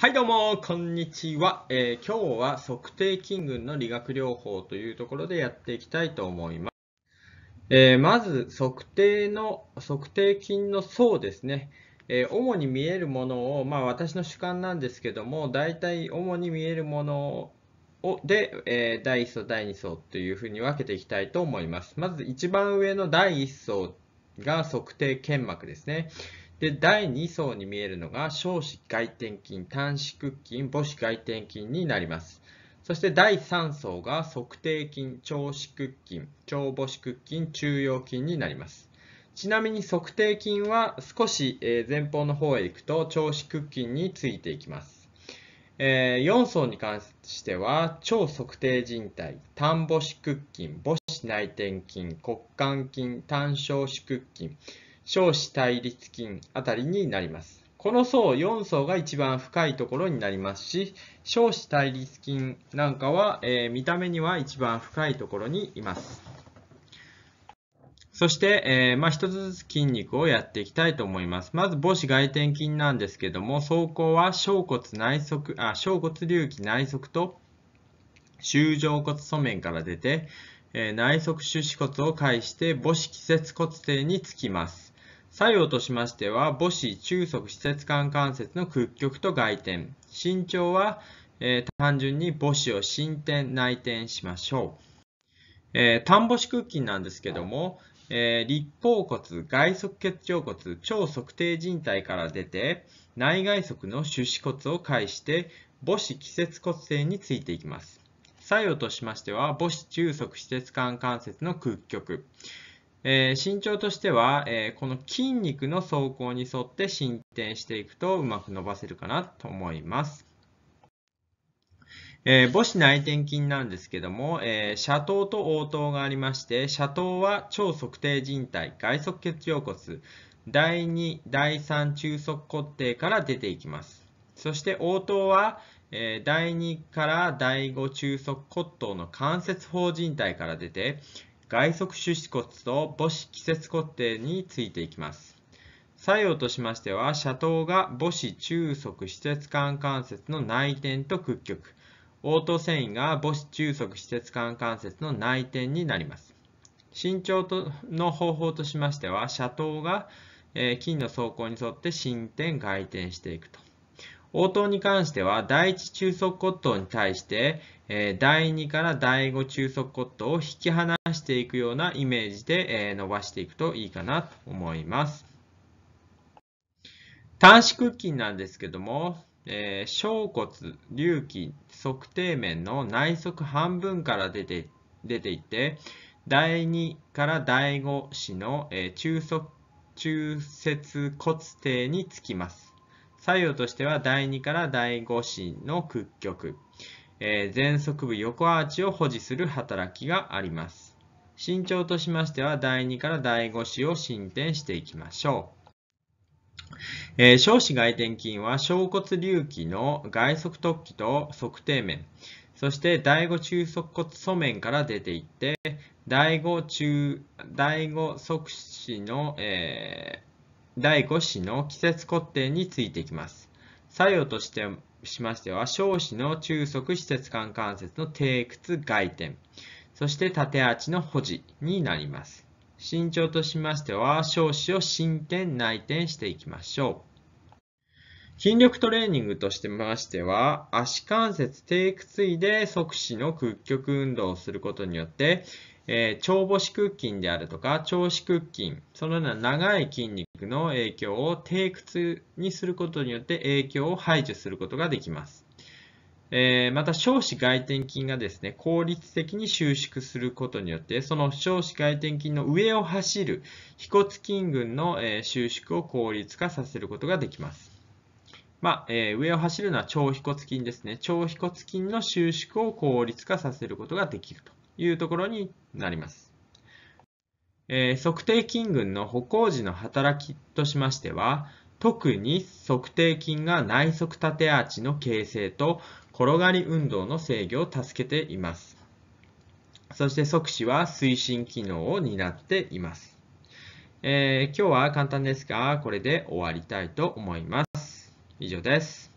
はいどうも、こんにちは、えー、今日は測定筋群の理学療法というところでやっていきたいと思います。えー、まず、測定の、測定筋の層ですね。えー、主に見えるものを、まあ私の主観なんですけども、大体主に見えるものをで、え第1層、第2層というふうに分けていきたいと思います。まず一番上の第1層が測定腱膜ですね。で、第2層に見えるのが、小子外転筋、短子屈筋、母子外転筋になります。そして第3層が測定筋、長子屈筋、長母子屈筋、中腰筋になります。ちなみに測定筋は少し前方の方へ行くと長子屈筋についていきます。4層に関しては、超測定人体、単母子屈筋、母子内転筋、骨幹筋、単小子屈筋、少子対立筋あたりになります。この層4層が一番深いところになりますし、少子対立筋なんかは、えー、見た目には一番深いところにいます。そして、えー、まあ、一つずつ筋肉をやっていきたいと思います。まず母子外転筋なんですけども、走行は小骨内側、あ、小骨隆起内側と周上骨素面から出て、えー、内側手指骨を介して母子季節骨底につきます。作用としましては、母子、中足、施設間関節の屈曲と外転。身長は、えー、単純に母子を進展、内転しましょう。えー、単母子屈筋なんですけども、えー、立方骨、外側結腸骨、超測定靭帯から出て、内外側の手指骨を介して、母子季節骨性についていきます。作用としましては、母子中足施設間関節の屈曲。えー、身長としては、えー、この筋肉の走行に沿って進展していくとうまく伸ばせるかなと思います。えー、母子内転筋なんですけども、えー、斜頭と応頭がありまして、斜頭は超測定人帯、外側血腰骨、第2、第3中足骨底から出ていきます。そして応頭は、えー、第2から第5中足骨頭の関節法人帯から出て、外側手指骨と母子季節骨底についていきます。作用としましては、斜頭が母子中足施設間関節の内転と屈曲、応答繊維が母子中足施設間関節の内転になります。伸長の方法としましては、斜頭が筋の走行に沿って進展、外転していくと。応答に関しては、第1中足骨頭に対して、え第2から第5中足骨頭を引き離していくようなイメージで、え伸ばしていくといいかなと思います。短子屈筋なんですけども、え小骨、隆起、測定面の内側半分から出て出ていって、第2から第5子の、え中足中節骨底につきます。作用としては第2から第5子の屈曲、えー、前足部横アーチを保持する働きがあります。身長としましては第2から第5子を進展していきましょう。えー、小子外転筋は小骨隆起の外側突起と測定面、そして第5中足骨素面から出ていって、第5中、第5側子の、えー第5子の季節固定についていきます。作用としてしましては、小子の中足施設間関節の低屈外転、そして縦八の保持になります。身長としましては、小子を伸展内転していきましょう。筋力トレーニングとしてましては、足関節低屈位で即死の屈曲運動をすることによって、えー、長母子屈筋であるとか、長子屈筋、そのような長い筋肉の影響を低屈にすることによって影響を排除することができます。えー、また、少子外転筋がですね、効率的に収縮することによって、その少子外転筋の上を走る、腓骨筋群の、え収縮を効率化させることができます。まあ、えー、上を走るのは腸腓骨筋ですね。腸腓骨筋の収縮を効率化させることができるというところになります。えー、測定筋群の歩行時の働きとしましては、特に測定筋が内側縦アーチの形成と転がり運動の制御を助けています。そして即死は推進機能を担っています。えー、今日は簡単ですが、これで終わりたいと思います。以上です。